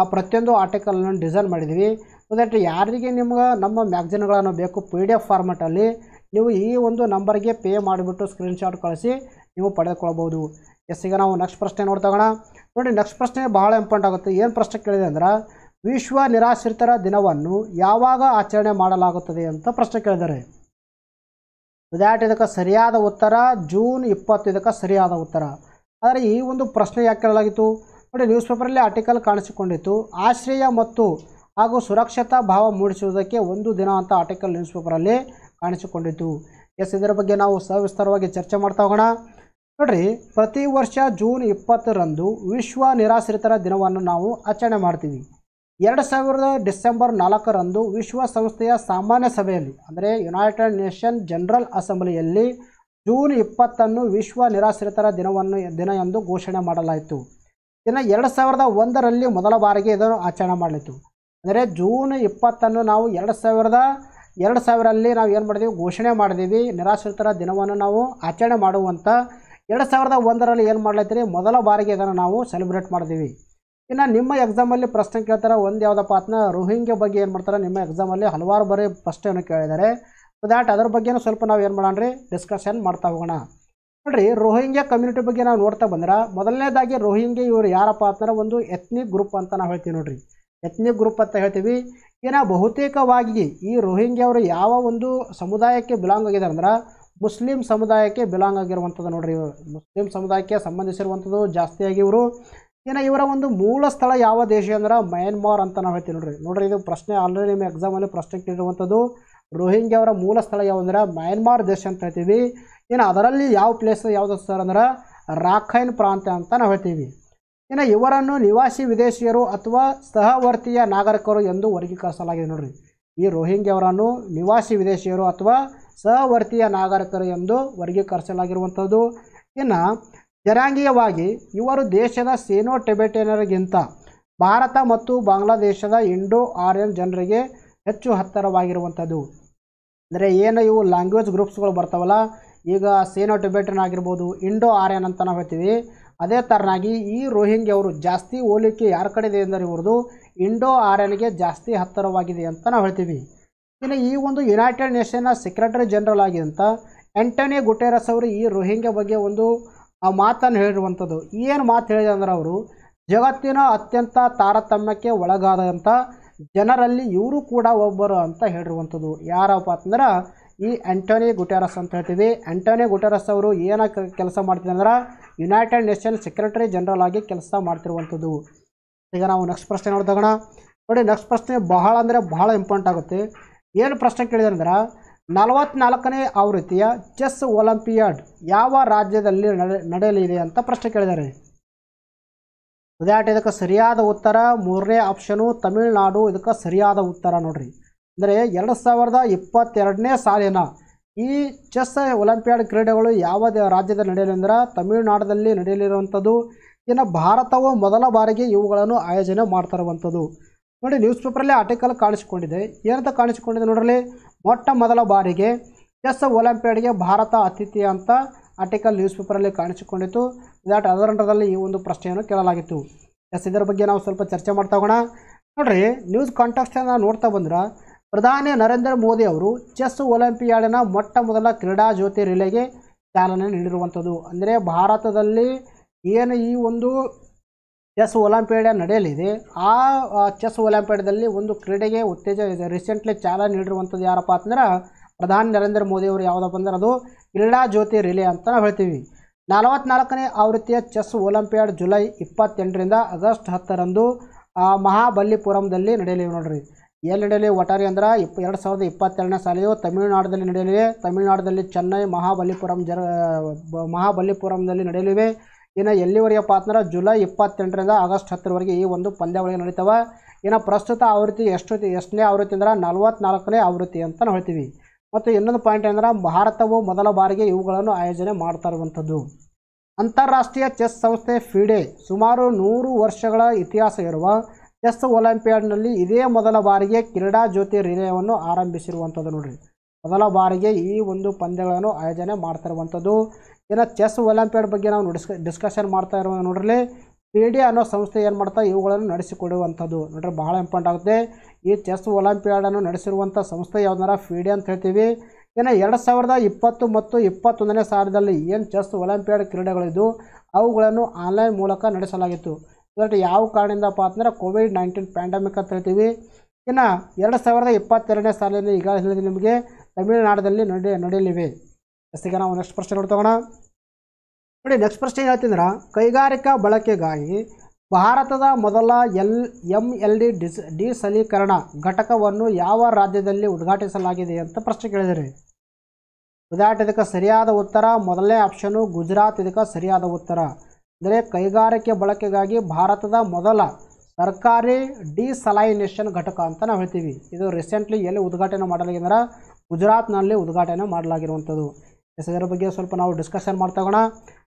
Speaker 1: ಆ ಪ್ರತಿಯೊಂದು ಆರ್ಟಿಕಲನ್ನು ಡಿಸೈನ್ ಮಾಡಿದ್ದೀವಿ ಸೊ ದ್ಯಾಟ್ ಯಾರಿಗೆ ನಿಮ್ಗೆ ನಮ್ಮ ಮ್ಯಾಗ್ಝಿನ್ಗಳನ್ನು ಬೇಕು ಪಿ ಡಿ ಎಫ್ ಫಾರ್ಮೆಟಲ್ಲಿ ನೀವು ಈ ಒಂದು ನಂಬರ್ಗೆ ಪೇ ಮಾಡಿಬಿಟ್ಟು ಸ್ಕ್ರೀನ್ಶಾಟ್ ಕಳಿಸಿ ನೀವು ಪಡೆದುಕೊಳ್ಬೋದು ಎಸ್ ಈಗ ನಾವು ನೆಕ್ಸ್ಟ್ ಪ್ರಶ್ನೆ ನೋಡ್ತಾಗೋಣ ನೋಡಿ ನೆಕ್ಸ್ಟ್ ಪ್ರಶ್ನೆ ಬಹಳ ಇಂಪಾರ್ಟೆಂಟ್ ಆಗುತ್ತೆ ಏನು ಪ್ರಶ್ನೆ ಕೇಳಿದೆ ಅಂದ್ರೆ ವಿಶ್ವ ನಿರಾಶ್ರಿತರ ದಿನವನ್ನು ಯಾವಾಗ ಆಚರಣೆ ಮಾಡಲಾಗುತ್ತದೆ ಅಂತ ಪ್ರಶ್ನೆ ಕೇಳಿದ್ದಾರೆ ವಿದ್ಯಾಟ್ ಇದಕ್ಕೆ ಸರಿಯಾದ ಉತ್ತರ ಜೂನ್ ಇಪ್ಪತ್ತು ಇದಕ್ಕೆ ಸರಿಯಾದ ಉತ್ತರ ಆದರೆ ಈ ಒಂದು ಪ್ರಶ್ನೆ ಯಾಕೆ ಕೇಳಲಾಗಿತ್ತು ನೋಡಿ ನ್ಯೂಸ್ ಪೇಪರಲ್ಲಿ ಆರ್ಟಿಕಲ್ ಕಾಣಿಸಿಕೊಂಡಿತ್ತು ಆಶ್ರಯ ಮತ್ತು ಹಾಗೂ ಸುರಕ್ಷತಾ ಭಾವ ಮೂಡಿಸುವುದಕ್ಕೆ ಒಂದು ದಿನ ಅಂತ ಆರ್ಟಿಕಲ್ ನ್ಯೂಸ್ ಪೇಪರಲ್ಲಿ ಕಾಣಿಸಿಕೊಂಡಿತ್ತು ಎಸ್ ಇದರ ಬಗ್ಗೆ ನಾವು ಸವಿಸ್ತಾರವಾಗಿ ಚರ್ಚೆ ಮಾಡ್ತಾ ಹೋಗೋಣ ನೋಡ್ರಿ ಪ್ರತಿ ವರ್ಷ ಜೂನ್ ಇಪ್ಪತ್ತರಂದು ವಿಶ್ವ ನಿರಾಶ್ರಿತರ ದಿನವನ್ನು ನಾವು ಆಚರಣೆ ಮಾಡ್ತೀವಿ ಎರಡು ಸಾವಿರದ ಡಿಸೆಂಬರ್ ನಾಲ್ಕರಂದು ವಿಶ್ವಸಂಸ್ಥೆಯ ಸಾಮಾನ್ಯ ಸಭೆಯಲ್ಲಿ ಅಂದರೆ ಯುನೈಟೆಡ್ ನೇಷನ್ ಜನರಲ್ ಅಸೆಂಬ್ಲಿಯಲ್ಲಿ ಜೂನ್ ಇಪ್ಪತ್ತನ್ನು ವಿಶ್ವ ನಿರಾಶ್ರಿತರ ದಿನವನ್ನು ದಿನ ಎಂದು ಘೋಷಣೆ ಮಾಡಲಾಯಿತು ಇನ್ನು ಎರಡು ಸಾವಿರದ ಒಂದರಲ್ಲಿ ಮೊದಲ ಬಾರಿಗೆ ಇದನ್ನು ಆಚರಣೆ ಮಾಡಲಿತ್ತು ಅಂದರೆ ಜೂನ್ ಇಪ್ಪತ್ತನ್ನು ನಾವು ಎರಡು ಸಾವಿರದ ಎರಡು ಸಾವಿರಲ್ಲಿ ನಾವು ಏನು ಮಾಡಿದೀವಿ ಘೋಷಣೆ ಮಾಡಿದ್ದೀವಿ ನಿರಾಶ್ರಿತರ ದಿನವನ್ನು ನಾವು ಆಚರಣೆ ಮಾಡುವಂಥ ಎರಡು ಸಾವಿರದ ಒಂದರಲ್ಲಿ ಏನು ಮಾಡ್ಲತ್ತೀರಿ ಮೊದಲ ಬಾರಿಗೆ ಇದನ್ನು ನಾವು ಸೆಲೆಬ್ರೇಟ್ ಮಾಡ್ತೀವಿ ಇನ್ನು ನಿಮ್ಮ ಎಕ್ಸಾಮಲ್ಲಿ ಪ್ರಶ್ನೆ ಕೇಳ್ತಾರೆ ಒಂದು ಯಾವುದಪ್ಪ ಅದನ್ನ ರೋಹಿಂಗ್ಯ ಬಗ್ಗೆ ಏನು ಮಾಡ್ತಾರೆ ನಿಮ್ಮ ಎಕ್ಸಾಮಲ್ಲಿ ಹಲವಾರು ಬರೀ ಪ್ರಶ್ನೆಯನ್ನು ಕೇಳಿದ್ದಾರೆ ಸೊ ದ್ಯಾಟ್ ಅದ್ರ ಬಗ್ಗೆನೂ ಸ್ವಲ್ಪ ನಾವು ಏನು ಮಾಡೋಣ ರೀ ಡಿಸ್ಕಷನ್ ಮಾಡ್ತಾ ಹೋಗೋಣ ನೋಡ್ರಿ ರೋಹಿಂಗ್ಯ ಕಮ್ಯುನಿಟಿ ಬಗ್ಗೆ ನಾವು ನೋಡ್ತಾ ಬಂದ್ರೆ ಮೊದಲನೇದಾಗಿ ರೋಹಿಂಗ್ಯ ಇವರು ಯಾರಪ್ಪ ಅಂತಂದ್ರೆ ಒಂದು ಎತ್ನಿಕ್ ಗ್ರೂಪ್ ಅಂತ ನಾವು ಹೇಳ್ತೀವಿ ನೋಡ್ರಿ ಎತ್ನಿಕ್ ಗ್ರೂಪ್ ಅಂತ ಹೇಳ್ತೀವಿ ಏನೋ ಬಹುತೇಕವಾಗಿ ಈ ರೋಹಿಂಗ್ಯ ಅವರು ಯಾವ ಒಂದು ಸಮುದಾಯಕ್ಕೆ ಬಿಲಾಂಗ್ ಆಗಿದ್ದಾರೆ ಅಂದ್ರೆ ಮುಸ್ಲಿಂ ಸಮುದಾಯಕ್ಕೆ ಬಿಲಾಂಗ್ ಆಗಿರುವಂಥದ್ದು ನೋಡ್ರಿ ಇವರು ಮುಸ್ಲಿಂ ಸಮುದಾಯಕ್ಕೆ ಸಂಬಂಧಿಸಿರುವಂಥದ್ದು ಜಾಸ್ತಿಯಾಗಿ ಇವರು ಇನ್ನು ಇವರ ಒಂದು ಮೂಲ ಸ್ಥಳ ಯಾವ ದೇಶ ಅಂದ್ರೆ ಮಯನ್ಮಾರ್ ಅಂತ ನಾವು ಹೇಳ್ತೀವಿ ನೋಡ್ರಿ ನೋಡ್ರಿ ಇದು ಪ್ರಶ್ನೆ ಆಲ್ರೆಡಿ ನಿಮ್ಮ ಎಕ್ಸಾಮಲ್ಲಿ ಪ್ರಶ್ನೆ ಕೇಳಿರುವಂಥದ್ದು ರೋಹಿಂಗ್ಯವರ ಮೂಲ ಸ್ಥಳ ಯಾವುದಂದ್ರೆ ಮಯನ್ಮಾರ್ ದೇಶ ಅಂತ ಹೇಳ್ತೀವಿ ಇನ್ನು ಅದರಲ್ಲಿ ಯಾವ ಪ್ಲೇಸ್ ಯಾವುದು ಸರ್ ಅಂದ್ರೆ ರಾಖೈನ್ ಪ್ರಾಂತ್ಯ ಅಂತ ನಾವು ಹೇಳ್ತೀವಿ ಇನ್ನು ಇವರನ್ನು ನಿವಾಸಿ ವಿದೇಶಿಯರು ಅಥವಾ ಸಹವರ್ತಿಯ ನಾಗರಿಕರು ಎಂದು ವರ್ಗೀಕರಿಸಲಾಗಿದೆ ನೋಡ್ರಿ ಈ ರೋಹಿಂಗ್ಯವರನ್ನು ನಿವಾಸಿ ವಿದೇಶಿಯರು ಅಥವಾ ಸವರ್ತೀಯ ನಾಗರಿಕರು ಎಂದು ವರ್ಗೀಕರಿಸಲಾಗಿರುವಂಥದ್ದು ಇನ್ನು ಜನಾಂಗೀಯವಾಗಿ ಇವರು ದೇಶದ ಸೇನೋ ಟೆಬೆಟೇನರಿಗಿಂತ ಭಾರತ ಮತ್ತು ಬಾಂಗ್ಲಾದೇಶದ ಇಂಡೋ ಆರ್ಯನ್ ಜನರಿಗೆ ಹೆಚ್ಚು ಹತ್ತಿರವಾಗಿರುವಂಥದ್ದು ಅಂದರೆ ಏನು ಇವು ಲ್ಯಾಂಗ್ವೇಜ್ ಗ್ರೂಪ್ಸ್ಗಳು ಬರ್ತಾವಲ್ಲ ಈಗ ಸೇನೋ ಟಿಬೆಟನ್ ಆಗಿರ್ಬೋದು ಇಂಡೋ ಆರ್ಯನ್ ಅಂತ ನಾವು ಹೇಳ್ತೀವಿ ಅದೇ ಥರನಾಗಿ ಈ ರೋಹಿಂಗ್ಯ ಅವರು ಜಾಸ್ತಿ ಹೋಲಿಕೆ ಯಾರ ಕಡೆ ಇದೆ ಅಂದರೆ ಇವ್ರದ್ದು ಇಂಡೋ ಆರ್ಯನ್ಗೆ ಜಾಸ್ತಿ ಹತ್ತಿರವಾಗಿದೆ ಅಂತ ನಾವು ಹೇಳ್ತೀವಿ ಇನ್ನು ಈ ಒಂದು ಯುನೈಟೆಡ್ ನೇಷನ್ನ ಸೆಕ್ರೆಟರಿ ಜನರಲ್ ಆಗಿದ್ದಂಥ ಆ್ಯಂಟನಿ ಗುಟೇರಸ್ ಅವರು ಈ ರೋಹಿಂಗ್ಯ ಬಗ್ಗೆ ಒಂದು ಮಾತನ್ನು ಹೇಳಿರುವಂಥದ್ದು ಏನು ಮಾತು ಹೇಳಿದೆ ಅಂದ್ರೆ ಅವರು ಜಗತ್ತಿನ ಅತ್ಯಂತ ತಾರತಮ್ಯಕ್ಕೆ ಒಳಗಾದಂಥ ಜನರಲ್ಲಿ ಇವರು ಕೂಡ ಒಬ್ಬರು ಅಂತ ಹೇಳಿರುವಂಥದ್ದು ಯಾರಪ್ಪ ಅಂತಂದ್ರೆ ಈ ಆ್ಯಂಟೋನಿ ಗುಟೇರಸ್ ಅಂತ ಹೇಳ್ತೀವಿ ಆಂಟೋನಿ ಗುಟೇರಸ್ ಅವರು ಏನ ಕೆಲಸ ಅಂದ್ರೆ ಯುನೈಟೆಡ್ ನೇಷನ್ ಸೆಕ್ರೆಟರಿ ಜನರಲ್ ಆಗಿ ಕೆಲಸ ಮಾಡ್ತಿರುವಂಥದ್ದು ಈಗ ನಾವು ನೆಕ್ಸ್ಟ್ ಪ್ರಶ್ನೆ ನೋಡಿ ನೋಡಿ ನೆಕ್ಸ್ಟ್ ಪ್ರಶ್ನೆ ಬಹಳ ಅಂದರೆ ಬಹಳ ಇಂಪಾರ್ಟೆಂಟ್ ಆಗುತ್ತೆ ಏನು ಪ್ರಶ್ನೆ ಅಂದ್ರೆ ನಲವತ್ನಾಲ್ಕನೇ ಆವೃತ್ತಿಯ ಚೆಸ್ ಒಲಿಂಪಿಯಾಡ್ ಯಾವ ರಾಜ್ಯದಲ್ಲಿ ನಡೆಯಲಿದೆ ಅಂತ ಪ್ರಶ್ನೆ ಕೇಳಿದ್ದಾರೆ ಉದಾಹರಣೆ ಇದಕ್ಕೆ ಸರಿಯಾದ ಉತ್ತರ ಮೂರನೇ ಆಪ್ಷನು ತಮಿಳುನಾಡು ಇದಕ್ಕೆ ಸರಿಯಾದ ಉತ್ತರ ನೋಡ್ರಿ ಅಂದರೆ ಎರಡು ಸಾವಿರದ ಇಪ್ಪತ್ತೆರಡನೇ ಸಾಲಿನ ಈ ಚೆಸ್ ಒಲಿಂಪಿಯಾಡ್ ಕ್ರೀಡೆಗಳು ಯಾವ ರಾಜ್ಯದಲ್ಲಿ ನಡೆಯಲಿವೆ ಅಂದ್ರೆ ನಡೆಯಲಿರುವಂಥದ್ದು ಇನ್ನು ಭಾರತವು ಮೊದಲ ಬಾರಿಗೆ ಇವುಗಳನ್ನು ಆಯೋಜನೆ ಇರುವಂಥದ್ದು ನೋಡಿ ನ್ಯೂಸ್ ಪೇಪರಲ್ಲೇ ಆರ್ಟಿಕಲ್ ಕಾಣಿಸಿಕೊಂಡಿದೆ ಏನಂತ ಕಾಣಿಸ್ಕೊಂಡಿದೆ ನೋಡ್ರಲ್ಲಿ ಮೊಟ್ಟ ಮೊದಲ ಬಾರಿಗೆ ಚೆಸ್ ಒಲಿಂಪಿಯಾಡ್ಗೆ ಭಾರತ ಅತಿಥಿ ಅಂತ ಆರ್ಟಿಕಲ್ ನ್ಯೂಸ್ ಪೇಪರಲ್ಲಿ ಕಾಣಿಸಿಕೊಂಡಿತ್ತು ದಾಟ್ ಅದರ ನಂತರದಲ್ಲಿ ಈ ಒಂದು ಪ್ರಶ್ನೆಯನ್ನು ಕೇಳಲಾಗಿತ್ತು ಎಸ್ ಇದರ ಬಗ್ಗೆ ನಾವು ಸ್ವಲ್ಪ ಚರ್ಚೆ ಮಾಡ್ತಾ ಹೋಗೋಣ ನೋಡ್ರಿ ನ್ಯೂಸ್ ನಾವು ನೋಡ್ತಾ ಬಂದ್ರೆ ಪ್ರಧಾನಿ ನರೇಂದ್ರ ಮೋದಿ ಅವರು ಚೆಸ್ ಒಲಿಂಪಿಯಾಡಿನ ಮೊಟ್ಟ ಮೊದಲ ಕ್ರೀಡಾ ಜ್ಯೋತಿ ರಿಲೇಗೆ ಚಾಲನೆ ನೀಡಿರುವಂಥದ್ದು ಅಂದರೆ ಭಾರತದಲ್ಲಿ ಏನು ಈ ಒಂದು ಚೆಸ್ ಒಲಂಪಿಯಾಡ ನಡೆಯಲಿದೆ ಆ ಚೆಸ್ ಒಲಿಂಪಿಯಾಡ್ದಲ್ಲಿ ಒಂದು ಕ್ರೀಡೆಗೆ ಉತ್ತೇಜ ಇದೆ ರೀಸೆಂಟ್ಲಿ ಚಾಲನೆ ನೀಡಿರುವಂಥದ್ದು ಯಾರಪ್ಪ ಅಂತಂದ್ರೆ ಪ್ರಧಾನಿ ನರೇಂದ್ರ ಅವರು ಯಾವುದಪ್ಪ ಅಂದ್ರೆ ಅದು ಕ್ರೀಡಾ ಜ್ಯೋತಿ ರಿಲೇ ಅಂತ ನಾವು ಹೇಳ್ತೀವಿ ನಲವತ್ತ್ನಾಲ್ಕನೇ ಆವೃತ್ತಿಯ ಚೆಸ್ ಒಲಂಪಿಯಾಡ್ ಜುಲೈ ಇಪ್ಪತ್ತೆಂಟರಿಂದ ಆಗಸ್ಟ್ ಹತ್ತರಂದು ಮಹಾಬಲ್ಲಿಪುರಂದಲ್ಲಿ ನಡೆಯಲಿವೆ ನೋಡ್ರಿ ಎಲ್ಲಿ ನಡೆಯಲಿ ಒಟಾರಿ ಅಂದ್ರೆ ಇಪ್ಪ ಎರಡು ಸಾವಿರದ ಇಪ್ಪತ್ತೆರಡನೇ ಸಾಲೆಯು ತಮಿಳುನಾಡಲ್ಲಿ ನಡೆಯಲಿವೆ ತಮಿಳುನಾಡದಲ್ಲಿ ಚೆನ್ನೈ ಮಹಾಬಲಿಪುರಂ ಜರ ಮಹಾಬಲಿಪುರಂದಲ್ಲಿ ನಡೆಯಲಿವೆ ಇನ್ನು ಎಲ್ಲಿವರೆಗೆ ಅಂತಂದ್ರೆ ಜುಲೈ ಇಪ್ಪತ್ತೆಂಟರಿಂದ ಆಗಸ್ಟ್ ಹತ್ತರವರೆಗೆ ಈ ಒಂದು ಪಂದ್ಯಾವಳಿ ನಡೀತಾವೆ ಇನ್ನು ಪ್ರಸ್ತುತ ಆವೃತ್ತಿ ಎಷ್ಟು ಎಷ್ಟನೇ ಆವೃತ್ತಿ ಅಂದ್ರೆ ನಲ್ವತ್ನಾಲ್ಕನೇ ಆವೃತ್ತಿ ಅಂತ ನಾವು ಹೇಳ್ತೀವಿ ಮತ್ತು ಇನ್ನೊಂದು ಪಾಯಿಂಟ್ ಏನಂದ್ರೆ ಭಾರತವು ಮೊದಲ ಬಾರಿಗೆ ಇವುಗಳನ್ನು ಆಯೋಜನೆ ಮಾಡ್ತಾ ಇರುವಂಥದ್ದು ಅಂತಾರಾಷ್ಟ್ರೀಯ ಚೆಸ್ ಸಂಸ್ಥೆ ಫಿಡೆ ಸುಮಾರು ನೂರು ವರ್ಷಗಳ ಇತಿಹಾಸ ಇರುವ ಚೆಸ್ ಒಲಿಂಪಿಯಾಡ್ನಲ್ಲಿ ಇದೇ ಮೊದಲ ಬಾರಿಗೆ ಕ್ರೀಡಾ ಜ್ಯೋತಿ ರಿಲೇವನ್ನು ಆರಂಭಿಸಿರುವಂಥದ್ದು ನೋಡಿರಿ ಮೊದಲ ಬಾರಿಗೆ ಈ ಒಂದು ಪಂದ್ಯಗಳನ್ನು ಆಯೋಜನೆ ಇರುವಂಥದ್ದು ಇನ್ನು ಚೆಸ್ ಒಲಿಂಪಿಯಾಡ್ ಬಗ್ಗೆ ನಾವು ಡಿಸ್ಕ ಡಿಸ್ಕಷನ್ ಮಾಡ್ತಾ ಇರೋ ನೋಡ್ರಿ ಪಿ ಡಿ ಅನ್ನೋ ಸಂಸ್ಥೆ ಏನು ಮಾಡ್ತಾ ಇವುಗಳನ್ನು ನಡೆಸಿಕೊಡುವಂಥದ್ದು ನೋಡ್ರಿ ಭಾಳ ಇಂಪಾರ್ಟೆಂಟ್ ಆಗುತ್ತೆ ಈ ಚೆಸ್ ಒಲಿಂಪಿಯಾಡನ್ನು ನಡೆಸಿರುವಂಥ ಸಂಸ್ಥೆ ಯಾವ್ದಾರ ಪಿ ಡಿ ಅಂತ ಹೇಳ್ತೀವಿ ಇನ್ನು ಎರಡು ಸಾವಿರದ ಇಪ್ಪತ್ತು ಮತ್ತು ಇಪ್ಪತ್ತೊಂದನೇ ಸಾಲದಲ್ಲಿ ಏನು ಚೆಸ್ ಒಲಿಂಪಿಯಾಡ್ ಕ್ರೀಡೆಗಳಿದ್ದು ಅವುಗಳನ್ನು ಆನ್ಲೈನ್ ಮೂಲಕ ನಡೆಸಲಾಗಿತ್ತು ಬಟ್ ಯಾವ ಕಾರಣದಿಂದಪ್ಪ ಅಂದ್ರೆ ಕೋವಿಡ್ ನೈನ್ಟೀನ್ ಪ್ಯಾಂಡಮಿಕ್ ಅಂತ ಹೇಳ್ತೀವಿ ಇನ್ನು ಎರಡು ಸಾವಿರದ ಇಪ್ಪತ್ತೆರಡನೇ ಸಾಲದಲ್ಲಿ ಈಗ ನಿಮಗೆ ತಮಿಳುನಾಡದಲ್ಲಿ ನಡೆ ನಡೆಯಲಿವೆ ಜೊತೆಗೆ ನಾವು ನೆಕ್ಸ್ಟ್ ಪ್ರಶ್ನೆ ನೋಡಿ ನೋಡಿ ನೆಕ್ಸ್ಟ್ ಪ್ರಶ್ನೆ ಹೇಳ್ತಿದ್ರೆ ಕೈಗಾರಿಕಾ ಬಳಕೆಗಾಗಿ ಭಾರತದ ಮೊದಲ ಎಲ್ ಎಮ್ ಎಲ್ ಡಿ ಡಿಸ್ ಸಲೀಕರಣ ಘಟಕವನ್ನು ಯಾವ ರಾಜ್ಯದಲ್ಲಿ ಉದ್ಘಾಟಿಸಲಾಗಿದೆ ಅಂತ ಪ್ರಶ್ನೆ ಕೇಳಿದಿರಿ ಉದಾಹರಣೆ ಇದಕ್ಕೆ ಸರಿಯಾದ ಉತ್ತರ ಮೊದಲನೇ ಆಪ್ಷನು ಗುಜರಾತ್ ಇದಕ್ಕೆ ಸರಿಯಾದ ಉತ್ತರ ಅಂದರೆ ಕೈಗಾರಿಕೆ ಬಳಕೆಗಾಗಿ ಭಾರತದ ಮೊದಲ ಸರ್ಕಾರಿ ಡಿಸಲೈನೇಷನ್ ಘಟಕ ಅಂತ ನಾವು ಹೇಳ್ತೀವಿ ಇದು ರೀಸೆಂಟ್ಲಿ ಎಲ್ಲಿ ಉದ್ಘಾಟನೆ ಮಾಡಲಾಗಿದೆ ಅಂದರೆ ಗುಜರಾತ್ನಲ್ಲಿ ಉದ್ಘಾಟನೆ ಮಾಡಲಾಗಿರುವಂಥದ್ದು ಎಸ್ ಇದರ ಬಗ್ಗೆ ಸ್ವಲ್ಪ ನಾವು ಡಿಸ್ಕಷನ್ ಮಾಡ್ತಾಗೋಣ